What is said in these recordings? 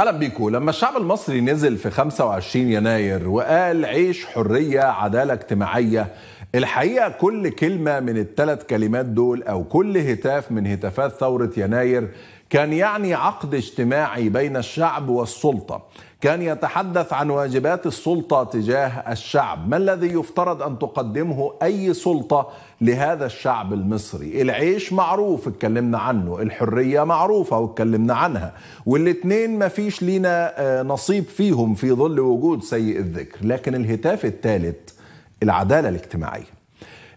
اهلا بيكم لما الشعب المصري نزل في 25 يناير وقال عيش حريه عداله اجتماعيه الحقيقه كل كلمه من الثلاث كلمات دول او كل هتاف من هتافات ثوره يناير كان يعني عقد اجتماعي بين الشعب والسلطه كان يتحدث عن واجبات السلطة تجاه الشعب ما الذي يفترض أن تقدمه أي سلطة لهذا الشعب المصري العيش معروف اتكلمنا عنه الحرية معروفة واتكلمنا عنها والاثنين ما فيش لينا آه، نصيب فيهم في ظل وجود سيء الذكر لكن الهتاف الثالث العدالة الاجتماعية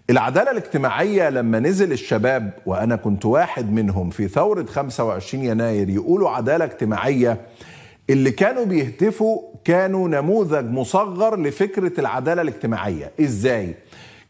العدالة الاجتماعية لما نزل الشباب وأنا كنت واحد منهم في ثورة 25 يناير يقولوا عدالة اجتماعية اللي كانوا بيهتفوا كانوا نموذج مصغر لفكرة العدالة الاجتماعية إزاي؟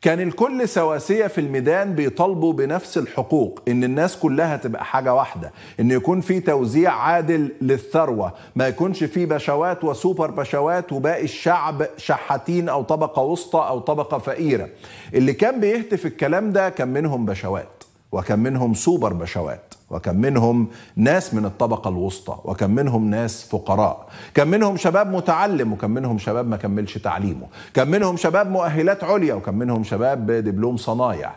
كان الكل سواسية في الميدان بيطالبوا بنفس الحقوق إن الناس كلها تبقى حاجة واحدة إن يكون في توزيع عادل للثروة ما يكونش في بشوات وسوبر بشوات وباقي الشعب شحاتين أو طبقة وسطى أو طبقة فقيرة اللي كان بيهتف الكلام ده كان منهم بشوات وكان منهم سوبر بشوات وكم منهم ناس من الطبقة الوسطى وكم منهم ناس فقراء كم منهم شباب متعلم وكم منهم شباب ما كملش تعليمه كم منهم شباب مؤهلات عليا وكم منهم شباب دبلوم صنايع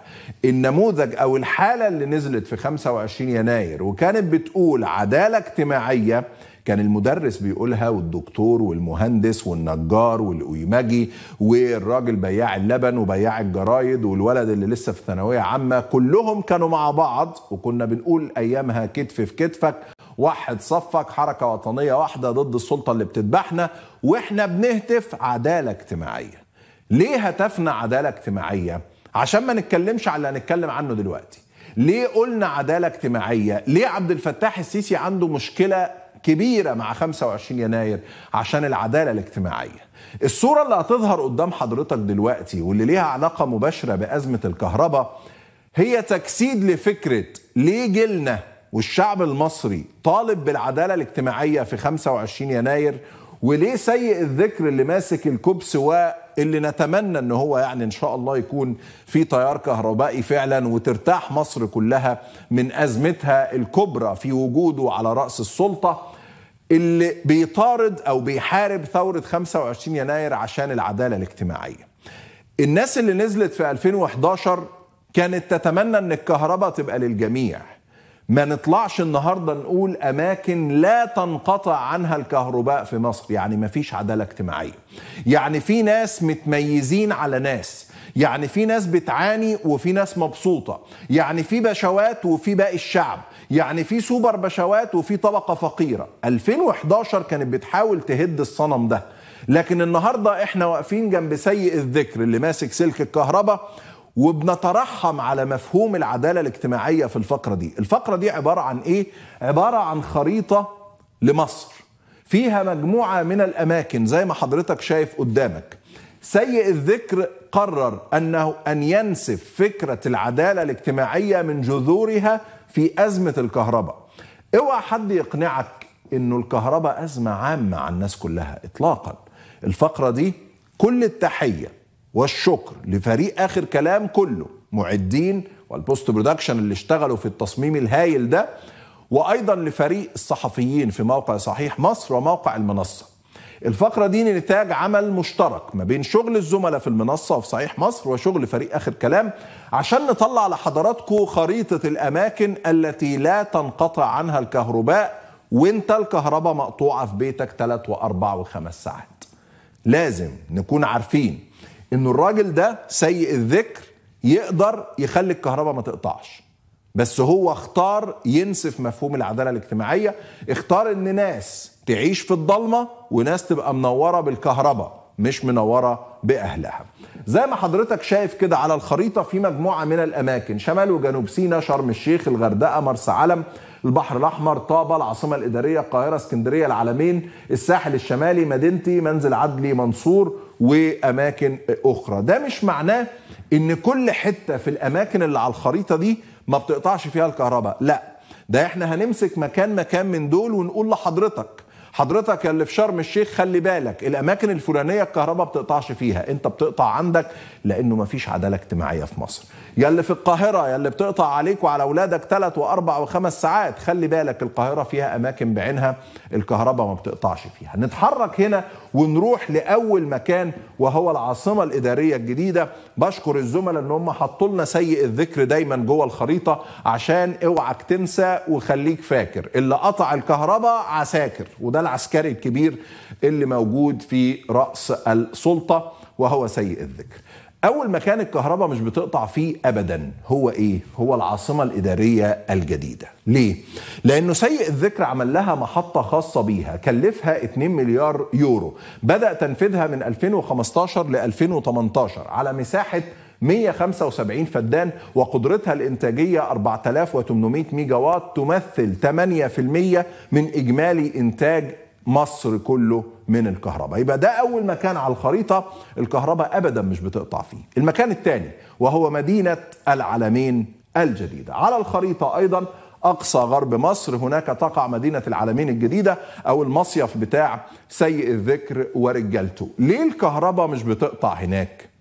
النموذج أو الحالة اللي نزلت في 25 يناير وكانت بتقول عدالة اجتماعية كان المدرس بيقولها والدكتور والمهندس والنجار والاويماجي والراجل بياع اللبن وبياع الجرايد والولد اللي لسه في ثانويه عامه كلهم كانوا مع بعض وكنا بنقول ايامها كتف في كتفك وحد صفك حركه وطنيه واحده ضد السلطه اللي بتذبحنا واحنا بنهتف عداله اجتماعيه ليه هتفنا عداله اجتماعيه عشان ما نتكلمش على اللي هنتكلم عنه دلوقتي ليه قلنا عدالة اجتماعية؟ ليه عبد الفتاح السيسي عنده مشكلة كبيره مع 25 يناير عشان العداله الاجتماعيه. الصوره اللي هتظهر قدام حضرتك دلوقتي واللي ليها علاقه مباشره بازمه الكهرباء هي تجسيد لفكره ليه جيلنا والشعب المصري طالب بالعداله الاجتماعيه في 25 يناير وليه سيء الذكر اللي ماسك الكبس واللي نتمنى ان هو يعني ان شاء الله يكون في تيار كهربائي فعلا وترتاح مصر كلها من ازمتها الكبرى في وجوده على راس السلطه اللي بيطارد او بيحارب ثوره 25 يناير عشان العداله الاجتماعيه. الناس اللي نزلت في 2011 كانت تتمنى ان الكهرباء تبقى للجميع. ما نطلعش النهارده نقول اماكن لا تنقطع عنها الكهرباء في مصر، يعني ما فيش عداله اجتماعيه. يعني في ناس متميزين على ناس، يعني في ناس بتعاني وفي ناس مبسوطه، يعني في بشوات وفي باقي الشعب، يعني في سوبر بشوات وفي طبقه فقيره 2011 كانت بتحاول تهد الصنم ده لكن النهارده احنا واقفين جنب سيء الذكر اللي ماسك سلك الكهرباء وبنترحم على مفهوم العداله الاجتماعيه في الفقره دي الفقره دي عباره عن ايه عباره عن خريطه لمصر فيها مجموعه من الاماكن زي ما حضرتك شايف قدامك سيء الذكر قرر انه ان ينسف فكره العداله الاجتماعيه من جذورها في ازمه الكهرباء. اوعى حد يقنعك انه الكهرباء ازمه عامه على الناس كلها اطلاقا. الفقره دي كل التحيه والشكر لفريق اخر كلام كله معدين والبوست برودكشن اللي اشتغلوا في التصميم الهايل ده وايضا لفريق الصحفيين في موقع صحيح مصر وموقع المنصه. الفقرة دي نتاج عمل مشترك ما بين شغل الزملاء في المنصة وفي صحيح مصر وشغل فريق آخر كلام عشان نطلع لحضراتكم خريطة الأماكن التي لا تنقطع عنها الكهرباء وانت الكهرباء مقطوعة في بيتك 3 و4 و5 ساعات لازم نكون عارفين ان الراجل ده سيء الذكر يقدر يخلي الكهرباء ما تقطعش بس هو اختار ينسف مفهوم العداله الاجتماعيه اختار ان ناس تعيش في الضلمه وناس تبقى منوره بالكهرباء مش منوره باهلها زي ما حضرتك شايف كده على الخريطه في مجموعه من الاماكن شمال وجنوب سيناء شرم الشيخ الغردقه مرسى علم البحر الاحمر طابه العاصمه الاداريه القاهره اسكندريه العلمين الساحل الشمالي مدينتي منزل عدلي منصور واماكن اخرى ده مش معناه ان كل حته في الاماكن اللي على الخريطه دي ما بتقطعش فيها الكهرباء لا ده احنا هنمسك مكان مكان من دول ونقول لحضرتك حضرتك اللي في شرم الشيخ خلي بالك الاماكن الفلانيه الكهرباء بتقطعش فيها انت بتقطع عندك لانه ما فيش عداله اجتماعيه في مصر يا اللي في القاهره يا اللي بتقطع عليك وعلى اولادك ثلاث واربع وخمس ساعات خلي بالك القاهره فيها اماكن بعينها الكهرباء ما بتقطعش فيها نتحرك هنا ونروح لاول مكان وهو العاصمه الاداريه الجديده بشكر الزملاء ان هم حطوا لنا سيء الذكر دايما جوه الخريطه عشان اوعك تنسى وخليك فاكر اللي قطع الكهرباء عساكر وده العسكري الكبير اللي موجود في رأس السلطة وهو سيء الذكر أول مكان الكهرباء مش بتقطع فيه أبدا هو إيه؟ هو العاصمة الإدارية الجديدة ليه؟ لأنه سيء الذكر عمل لها محطة خاصة بيها كلفها 2 مليار يورو بدأ تنفيذها من 2015 ل 2018 على مساحة 175 فدان وقدرتها الإنتاجية 4800 ميجا وات تمثل 8% من إجمالي إنتاج مصر كله من الكهرباء يبقى ده أول مكان على الخريطة الكهرباء أبدا مش بتقطع فيه المكان الثاني وهو مدينة العلمين الجديدة على الخريطة أيضا أقصى غرب مصر هناك تقع مدينة العلمين الجديدة أو المصيف بتاع سيء الذكر ورجالته ليه الكهرباء مش بتقطع هناك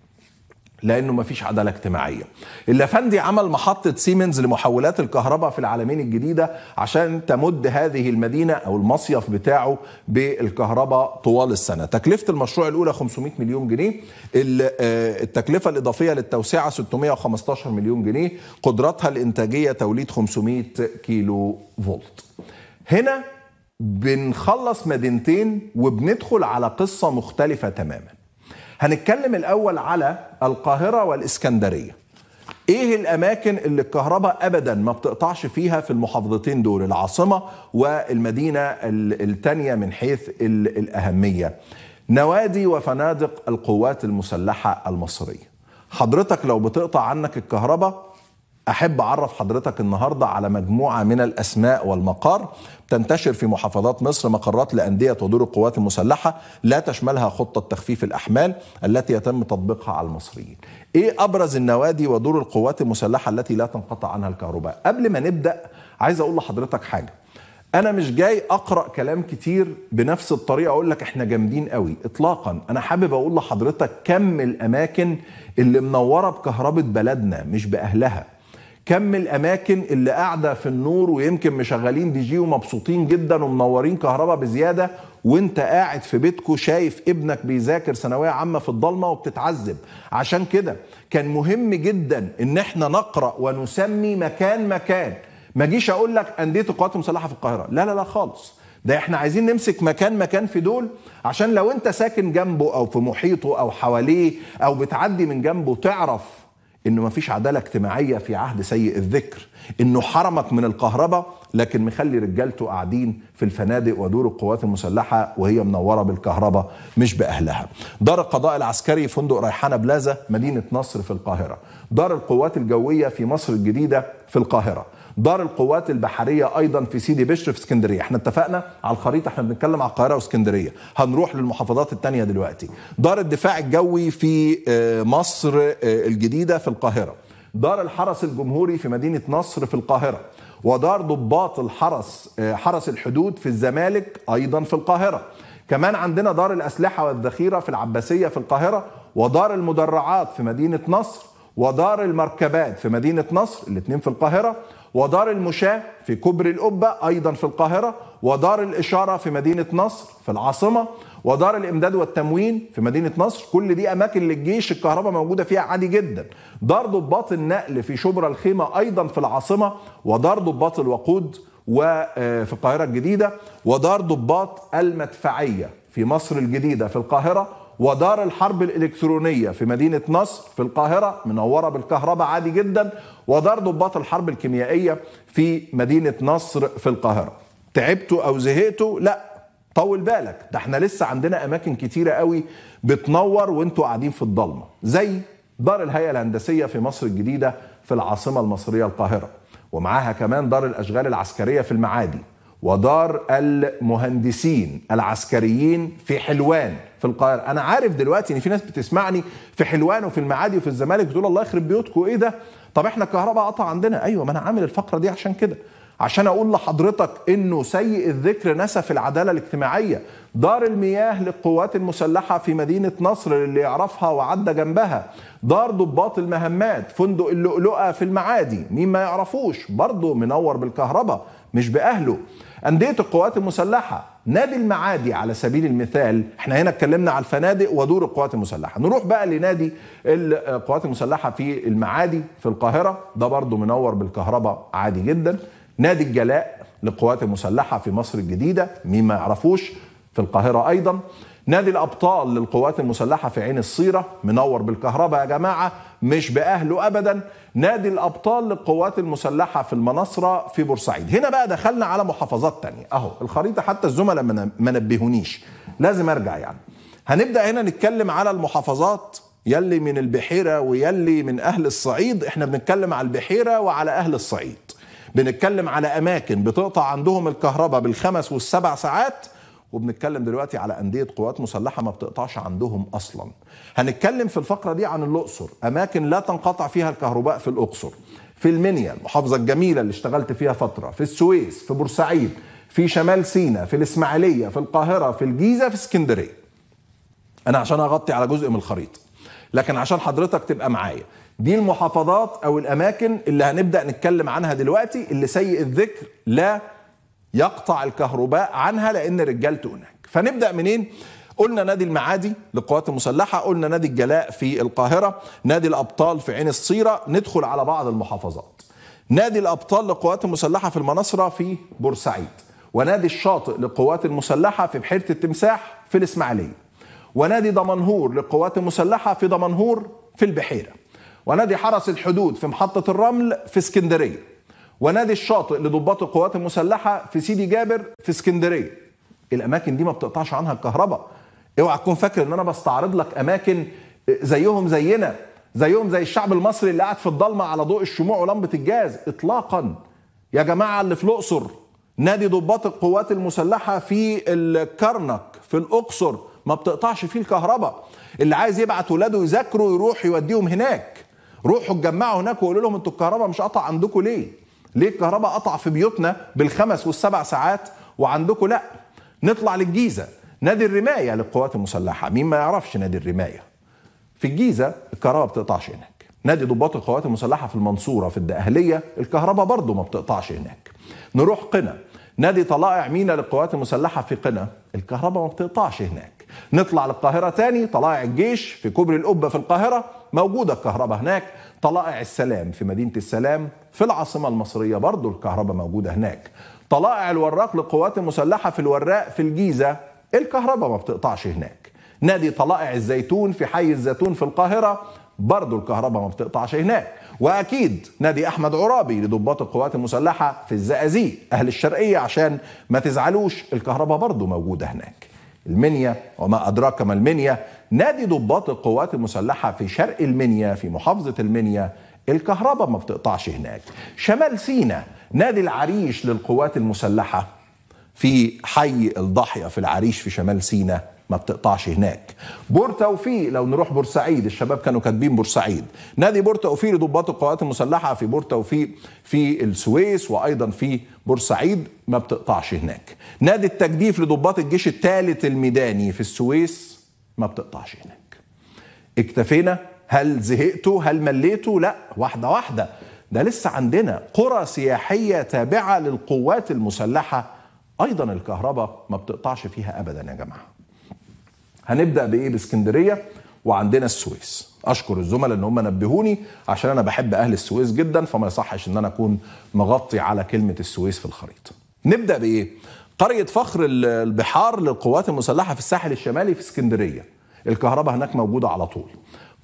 لانه ما فيش عداله اجتماعيه الافندي عمل محطه سيمنز لمحولات الكهرباء في العالمين الجديده عشان تمد هذه المدينه او المصيف بتاعه بالكهرباء طوال السنه تكلفه المشروع الاولى 500 مليون جنيه آه، التكلفه الاضافيه للتوسعه 615 مليون جنيه قدرتها الانتاجيه توليد 500 كيلو فولت هنا بنخلص مدينتين وبندخل على قصه مختلفه تماما هنتكلم الاول على القاهره والاسكندريه ايه الاماكن اللي الكهرباء ابدا ما بتقطعش فيها في المحافظتين دول العاصمه والمدينه الثانيه من حيث الاهميه نوادي وفنادق القوات المسلحه المصريه حضرتك لو بتقطع عنك الكهرباء احب اعرف حضرتك النهارده على مجموعه من الاسماء والمقار تنتشر في محافظات مصر مقرات لانديه ودور القوات المسلحه لا تشملها خطه تخفيف الاحمال التي يتم تطبيقها على المصريين. ايه ابرز النوادي ودور القوات المسلحه التي لا تنقطع عنها الكهرباء؟ قبل ما نبدا عايز اقول لحضرتك حاجه. انا مش جاي اقرا كلام كتير بنفس الطريقه اقول لك احنا جامدين قوي اطلاقا انا حابب اقول لحضرتك كم الاماكن اللي منوره بكهرباء بلدنا مش باهلها كم الاماكن اللي قاعده في النور ويمكن مشغلين دي جي ومبسوطين جدا ومنورين كهرباء بزياده وانت قاعد في بيتكو شايف ابنك بيذاكر ثانويه عامه في الضلمه وبتتعذب عشان كده كان مهم جدا ان احنا نقرا ونسمي مكان مكان ما اجيش اقول لك انديه القوات المسلحه في القاهره لا لا لا خالص ده احنا عايزين نمسك مكان مكان في دول عشان لو انت ساكن جنبه او في محيطه او حواليه او بتعدي من جنبه تعرف انه ما فيش عداله اجتماعيه في عهد سيء الذكر انه حرمك من الكهرباء لكن مخلي رجالته قاعدين في الفنادق ودور القوات المسلحه وهي منوره بالكهرباء مش باهلها دار القضاء العسكري فندق ريحانه بلازا مدينه نصر في القاهره دار القوات الجوية في مصر الجديدة في القاهرة دار القوات البحرية أيضا في سيدي بشر في اسكندرية احنا اتفقنا على الخريطة احنا بنتكلم على القاهرة واسكندرية هنروح للمحافظات التانية دلوقتي دار الدفاع الجوي في آه، مصر آه، الجديدة في القاهرة دار الحرس الجمهوري في مدينة نصر في القاهرة ودار ضباط الحرس آه، حرس الحدود في الزمالك أيضا في القاهرة كمان عندنا دار الأسلحة والذخيرة في العباسية في القاهرة ودار المدرعات في مدينة نصر ودار المركبات في مدينة نصر الاثنين في القاهرة ودار المشاة في كوبري القبة أيضا في القاهرة ودار الإشارة في مدينة نصر في العاصمة ودار الإمداد والتموين في مدينة نصر كل دي أماكن للجيش الكهرباء موجودة فيها عادي جدا دار ضباط النقل في شبرا الخيمة أيضا في العاصمة ودار ضباط الوقود وفي آه، القاهرة الجديدة ودار ضباط المدفعية في مصر الجديدة في القاهرة ودار الحرب الإلكترونية في مدينة نصر في القاهرة منورة بالكهرباء عادي جدا ودار ضباط الحرب الكيميائية في مدينة نصر في القاهرة تعبتوا أو زهقتوا؟ لا طول بالك ده احنا لسه عندنا أماكن كتيرة قوي بتنور وانتوا قاعدين في الضلمة زي دار الهيئة الهندسية في مصر الجديدة في العاصمة المصرية القاهرة ومعاها كمان دار الأشغال العسكرية في المعادي ودار المهندسين العسكريين في حلوان في القاهرة أنا عارف دلوقتي إن في ناس بتسمعني في حلوان وفي المعادي وفي الزمالك بتقول الله يخرب بيوتكم إيه ده طب إحنا الكهرباء قطع عندنا أيوة ما أنا عامل الفقرة دي عشان كده عشان اقول لحضرتك انه سيء الذكر نسف العداله الاجتماعيه دار المياه للقوات المسلحه في مدينه نصر اللي يعرفها وعدى جنبها دار ضباط المهمات فندق اللؤلؤه في المعادي مين ما يعرفوش برضه منور بالكهرباء مش باهله أندية القوات المسلحة نادي المعادي على سبيل المثال احنا هنا اتكلمنا على الفنادق ودور القوات المسلحة نروح بقى لنادي القوات المسلحة في المعادي في القاهرة ده برضه منور بالكهرباء عادي جدا نادي الجلاء للقوات المسلحة في مصر الجديدة مين ما يعرفوش في القاهرة أيضا نادي الابطال للقوات المسلحه في عين الصيره منور بالكهرباء يا جماعه مش باهله ابدا نادي الابطال للقوات المسلحه في المناصره في بورسعيد هنا بقى دخلنا على محافظات تانية اهو الخريطه حتى الزملاء ما نبهونيش لازم ارجع يعني هنبدا هنا نتكلم على المحافظات يلي من البحيره ويلي من اهل الصعيد احنا بنتكلم على البحيره وعلى اهل الصعيد بنتكلم على اماكن بتقطع عندهم الكهرباء بالخمس والسبع ساعات وبنتكلم دلوقتي على أندية قوات مسلحة ما بتقطعش عندهم أصلا هنتكلم في الفقرة دي عن الأقصر أماكن لا تنقطع فيها الكهرباء في الأقصر في المنيا المحافظة الجميلة اللي اشتغلت فيها فترة في السويس في بورسعيد في شمال سينا في الإسماعيلية في القاهرة في الجيزة في اسكندرية أنا عشان أغطي على جزء من الخريطة لكن عشان حضرتك تبقى معايا دي المحافظات أو الأماكن اللي هنبدأ نتكلم عنها دلوقتي اللي سيء الذكر لا يقطع الكهرباء عنها لان رجالته هناك فنبدا منين قلنا نادي المعادي للقوات المسلحة قلنا نادي الجلاء في القاهرة نادي الأبطال في عين الصيرة ندخل على بعض المحافظات نادي الأبطال للقوات المسلحة في المناصرة في بورسعيد ونادي الشاطئ للقوات المسلحة في بحيرة التمساح في الإسماعيلية ونادي دمنهور للقوات المسلحة في دمنهور في البحيرة ونادي حرس الحدود في محطة الرمل في اسكندرية ونادي الشاطئ لضباط القوات المسلحه في سيدي جابر في اسكندريه الاماكن دي ما بتقطعش عنها الكهرباء اوعى تكون فاكر ان انا بستعرض لك اماكن زيهم زينا زيهم زي الشعب المصري اللي قاعد في الضلمه على ضوء الشموع ولمبه الجاز اطلاقا يا جماعه اللي في الاقصر نادي ضباط القوات المسلحه في الكرنك في الاقصر ما بتقطعش فيه الكهرباء اللي عايز يبعت ولاده يذاكروا يروح يوديهم هناك روحوا اتجمعوا هناك وقولوا لهم انتوا الكهرباء مش قطع عندكم ليه ليه الكهرباء قطع في بيوتنا بالخمس والسبع ساعات وعندكم لا نطلع للجيزه نادي الرمايه للقوات المسلحه مين ما يعرفش نادي الرمايه في الجيزه الكهرباء بتقطعش هناك نادي ضباط القوات المسلحه في المنصوره في الدقهليه الكهرباء برضه ما بتقطعش هناك نروح قنا نادي طلائع مينا للقوات المسلحه في قنا الكهرباء ما بتقطعش هناك نطلع للقاهره تاني طلائع الجيش في كوبري القبه في القاهره موجوده الكهرباء هناك طلائع السلام في مدينة السلام في العاصمة المصرية برضو الكهرباء موجودة هناك طلائع الوراق للقوات المسلحة في الوراق في الجيزة الكهرباء ما بتقطعش هناك نادي طلائع الزيتون في حي الزيتون في القاهرة برضو الكهرباء ما بتقطعش هناك واكيد نادي احمد عرابي لضباط القوات المسلحه في الزقازيق اهل الشرقيه عشان ما تزعلوش الكهرباء برضو موجوده هناك المنيا وما أدراك ما المنيا نادي ضباط القوات المسلحة في شرق المنيا في محافظة المنيا الكهرباء ما بتقطعش هناك شمال سينا نادي العريش للقوات المسلحة في حي الضاحية في العريش في شمال سينا ما بتقطعش هناك بور توفيق لو نروح بورسعيد الشباب كانوا كاتبين بورسعيد نادي بور توفيق لضباط القوات المسلحه في بور توفيق في السويس وايضا في بورسعيد ما بتقطعش هناك نادي التجديف لضباط الجيش الثالث الميداني في السويس ما بتقطعش هناك اكتفينا هل زهقتوا هل مليتوا لا واحده واحده ده لسه عندنا قرى سياحيه تابعه للقوات المسلحه ايضا الكهرباء ما بتقطعش فيها ابدا يا جماعه هنبدا بايه باسكندريه وعندنا السويس اشكر الزملاء ان هم نبهوني عشان انا بحب اهل السويس جدا فما يصحش ان انا اكون مغطي على كلمه السويس في الخريطه نبدا بايه قريه فخر البحار للقوات المسلحه في الساحل الشمالي في اسكندريه الكهرباء هناك موجوده على طول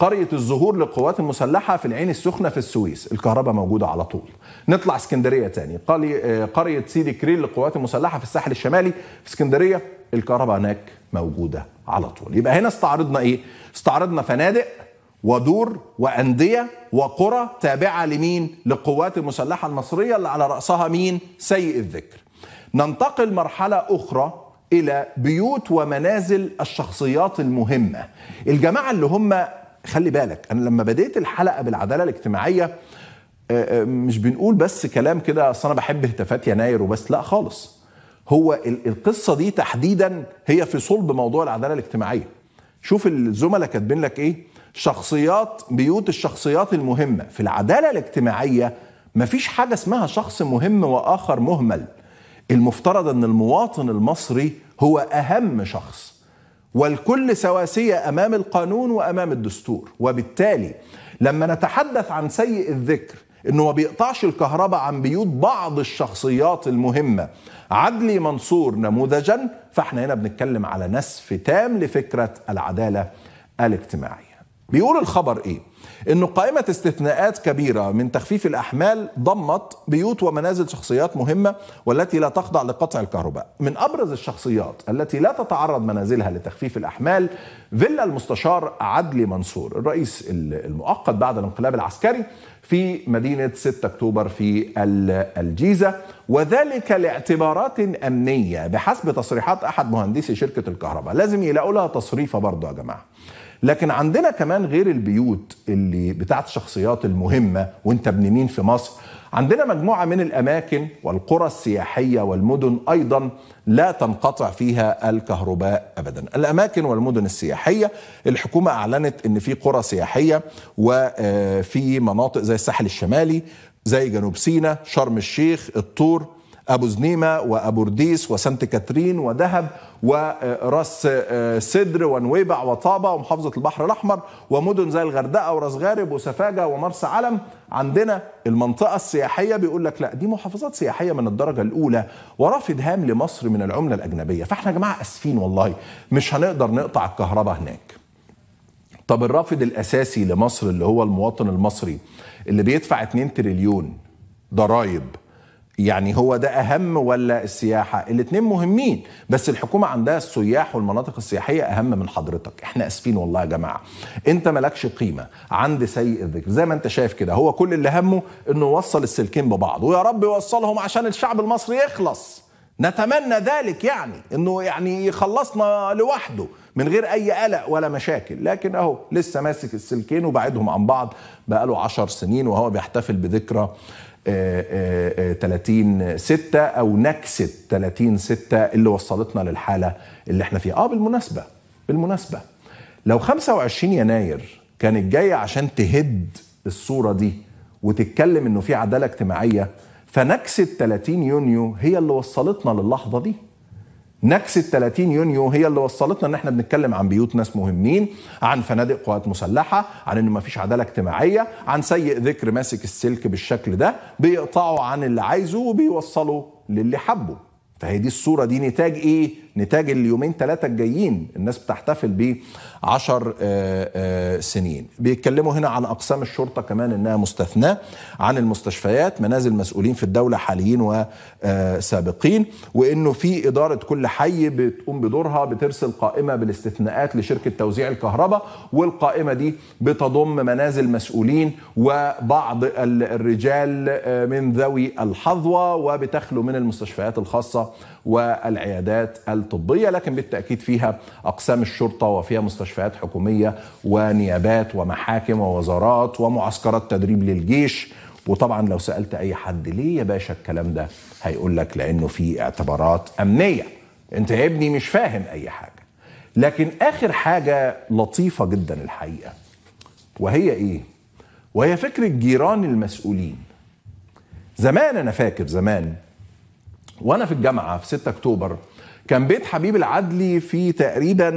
قرية الظهور للقوات المسلحة في العين السخنة في السويس الكهرباء موجودة على طول نطلع اسكندرية تاني آه، قرية سيدي كرير للقوات المسلحة في الساحل الشمالي في اسكندرية الكهرباء هناك موجودة على طول يبقى هنا استعرضنا ايه استعرضنا فنادق ودور وأندية وقرى تابعة لمين للقوات المسلحة المصرية اللي على رأسها مين سيء الذكر ننتقل مرحلة أخرى إلى بيوت ومنازل الشخصيات المهمة الجماعة اللي هم خلي بالك انا لما بديت الحلقه بالعداله الاجتماعيه آه، آه، مش بنقول بس كلام كده اصل انا بحب هتافات يناير وبس لا خالص هو القصه دي تحديدا هي في صلب موضوع العداله الاجتماعيه شوف الزملاء كاتبين لك ايه شخصيات بيوت الشخصيات المهمه في العداله الاجتماعيه مفيش حاجه اسمها شخص مهم واخر مهمل المفترض ان المواطن المصري هو اهم شخص والكل سواسية أمام القانون وأمام الدستور وبالتالي لما نتحدث عن سيء الذكر انه ما بيقطعش الكهرباء عن بيوت بعض الشخصيات المهمه عدلي منصور نموذجا فاحنا هنا بنتكلم على نسف تام لفكره العداله الاجتماعيه بيقول الخبر ايه انه قائمه استثناءات كبيره من تخفيف الاحمال ضمت بيوت ومنازل شخصيات مهمه والتي لا تخضع لقطع الكهرباء من ابرز الشخصيات التي لا تتعرض منازلها لتخفيف الاحمال فيلا المستشار عدلي منصور الرئيس المؤقت بعد الانقلاب العسكري في مدينه 6 اكتوبر في الجيزه وذلك لاعتبارات امنيه بحسب تصريحات احد مهندسي شركه الكهرباء لازم يلاقوا لها تصريفه برضه يا جماعه لكن عندنا كمان غير البيوت اللي بتاعت الشخصيات المهمه وانت ابن مين في مصر عندنا مجموعه من الاماكن والقرى السياحيه والمدن ايضا لا تنقطع فيها الكهرباء ابدا الاماكن والمدن السياحيه الحكومه اعلنت ان في قرى سياحيه وفي آه، مناطق زي الساحل الشمالي زي جنوب سيناء شرم الشيخ الطور ابو زنيمه وابو رديس وسانت كاترين ودهب وراس آه، سدر ونويبع وطابه ومحافظه البحر الاحمر ومدن زي الغردقه وراس غارب وسفاجه ومرسى علم عندنا المنطقه السياحيه بيقول لك لا دي محافظات سياحيه من الدرجه الاولى ورافد هام لمصر من العمله الاجنبيه فاحنا يا جماعه اسفين والله مش هنقدر نقطع الكهرباء هناك طب الرافد الاساسي لمصر اللي هو المواطن المصري اللي بيدفع 2 تريليون ضرائب يعني هو ده اهم ولا السياحه الاثنين مهمين بس الحكومه عندها السياح والمناطق السياحيه اهم من حضرتك احنا اسفين والله يا جماعه انت ملكش قيمه عند سيء الذكر زي ما انت شايف كده هو كل اللي همه انه يوصل السلكين ببعض ويا رب يوصلهم عشان الشعب المصري يخلص نتمنى ذلك يعني انه يعني يخلصنا لوحده من غير اي قلق ولا مشاكل لكن اهو لسه ماسك السلكين وبعدهم عن بعض بقاله عشر سنين وهو بيحتفل بذكرى 30 آه، 6 آه، آه، او نكسه 30 6 اللي وصلتنا للحاله اللي احنا فيها اه بالمناسبه بالمناسبه لو 25 يناير كانت جايه عشان تهد الصوره دي وتتكلم انه في عداله اجتماعيه فنكسه 30 يونيو هي اللي وصلتنا للحظه دي نكسة 30 يونيو هي اللي وصلتنا ان احنا بنتكلم عن بيوت ناس مهمين عن فنادق قوات مسلحة عن ان مفيش عدالة اجتماعية عن سيء ذكر ماسك السلك بالشكل ده بيقطعوا عن اللي عايزه وبيوصلوا للي حبه فهي دي الصورة دي نتاج إيه؟ نتاج اليومين ثلاثة الجايين الناس بتحتفل بيه عشر آه، آه، سنين بيتكلموا هنا عن أقسام الشرطة كمان إنها مستثناة عن المستشفيات منازل مسؤولين في الدولة حاليين وسابقين آه، وإنه في إدارة كل حي بتقوم بدورها بترسل قائمة بالاستثناءات لشركة توزيع الكهرباء والقائمة دي بتضم منازل مسؤولين وبعض الرجال من ذوي الحظوة وبتخلو من المستشفيات الخاصة والعيادات الطبيه لكن بالتاكيد فيها اقسام الشرطه وفيها مستشفيات حكوميه ونيابات ومحاكم ووزارات ومعسكرات تدريب للجيش وطبعا لو سالت اي حد ليه يا باشا الكلام ده هيقول لك لانه في اعتبارات امنيه انت يا ابني مش فاهم اي حاجه لكن اخر حاجه لطيفه جدا الحقيقه وهي ايه وهي فكره جيران المسؤولين زمان انا فاكر زمان وانا في الجامعه في 6 اكتوبر كان بيت حبيب العدلي في تقريبا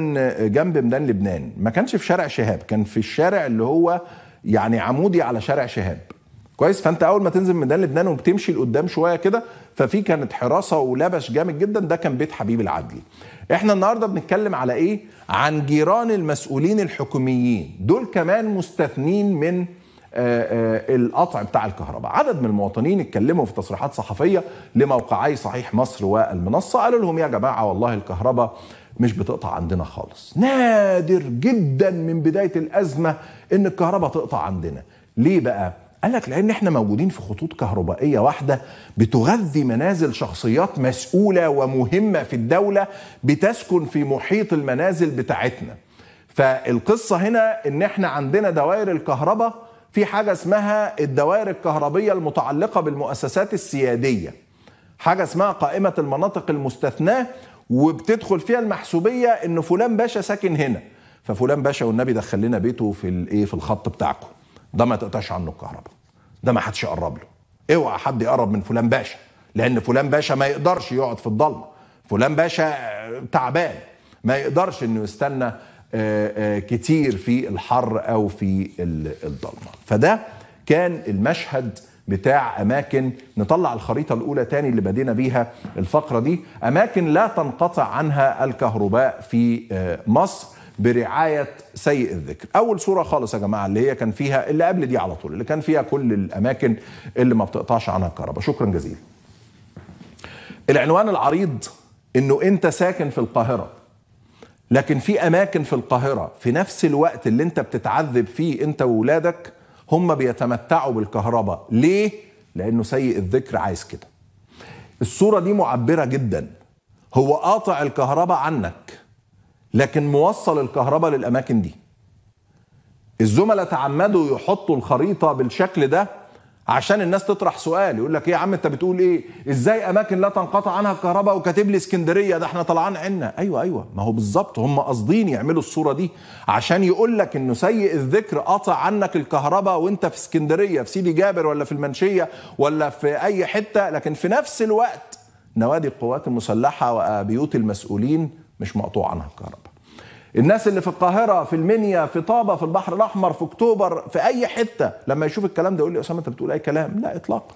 جنب ميدان لبنان ما كانش في شارع شهاب كان في الشارع اللي هو يعني عمودي على شارع شهاب كويس فانت اول ما تنزل ميدان لبنان وبتمشي لقدام شويه كده ففي كانت حراسه ولبش جامد جدا ده كان بيت حبيب العدلي احنا النهارده بنتكلم على ايه عن جيران المسؤولين الحكوميين دول كمان مستثنين من آه، آه، القطع بتاع الكهرباء عدد من المواطنين اتكلموا في تصريحات صحفيه لموقعي صحيح مصر والمنصه قالوا لهم يا جماعه والله الكهرباء مش بتقطع عندنا خالص نادر جدا من بدايه الازمه ان الكهرباء تقطع عندنا ليه بقى قال لك لان احنا موجودين في خطوط كهربائيه واحده بتغذي منازل شخصيات مسؤوله ومهمه في الدوله بتسكن في محيط المنازل بتاعتنا فالقصه هنا ان احنا عندنا دوائر الكهرباء في حاجه اسمها الدوائر الكهربيه المتعلقه بالمؤسسات السياديه حاجه اسمها قائمه المناطق المستثناه وبتدخل فيها المحسوبيه ان فلان باشا ساكن هنا ففلان باشا والنبي دخل لنا بيته في الايه في الخط بتاعكم ده ما تقطعش عنه الكهرباء ده ما حدش يقرب له اوعى حد يقرب من فلان باشا لان فلان باشا ما يقدرش يقعد في الضلمه فلان باشا تعبان ما يقدرش انه يستنى آه، آه، كتير في الحر او في الضلمه فده كان المشهد بتاع اماكن نطلع الخريطه الاولى تاني اللي بدينا بيها الفقره دي اماكن لا تنقطع عنها الكهرباء في آه، مصر برعايه سيء الذكر اول صوره خالص يا جماعه اللي هي كان فيها اللي قبل دي على طول اللي كان فيها كل الاماكن اللي ما بتقطعش عنها الكهرباء شكرا جزيلا العنوان العريض انه انت ساكن في القاهره لكن في اماكن في القاهره في نفس الوقت اللي انت بتتعذب فيه انت وولادك هم بيتمتعوا بالكهرباء ليه لانه سيء الذكر عايز كده الصوره دي معبره جدا هو قاطع الكهرباء عنك لكن موصل الكهرباء للاماكن دي الزملاء تعمدوا يحطوا الخريطه بالشكل ده عشان الناس تطرح سؤال يقول لك ايه يا عم انت بتقول ايه ازاي اماكن لا تنقطع عنها الكهرباء وكاتب لي اسكندريه ده احنا طلعان عنا ايوه ايوه ما هو بالظبط هم قاصدين يعملوا الصوره دي عشان يقول لك انه سيء الذكر قطع عنك الكهرباء وانت في اسكندريه في سيدي جابر ولا في المنشيه ولا في اي حته لكن في نفس الوقت نوادي القوات المسلحه وبيوت المسؤولين مش مقطوع عنها الكهرباء الناس اللي في القاهره في المنيا في طابه في البحر الاحمر في اكتوبر في اي حته لما يشوف الكلام ده يقول لي اسامه انت بتقول اي كلام لا اطلاقا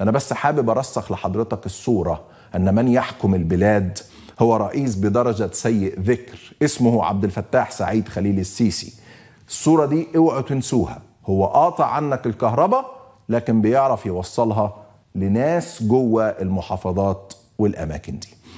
انا بس حابب ارسخ لحضرتك الصوره ان من يحكم البلاد هو رئيس بدرجه سيء ذكر اسمه عبد الفتاح سعيد خليل السيسي الصوره دي اوعوا تنسوها هو قاطع عنك الكهرباء لكن بيعرف يوصلها لناس جوه المحافظات والاماكن دي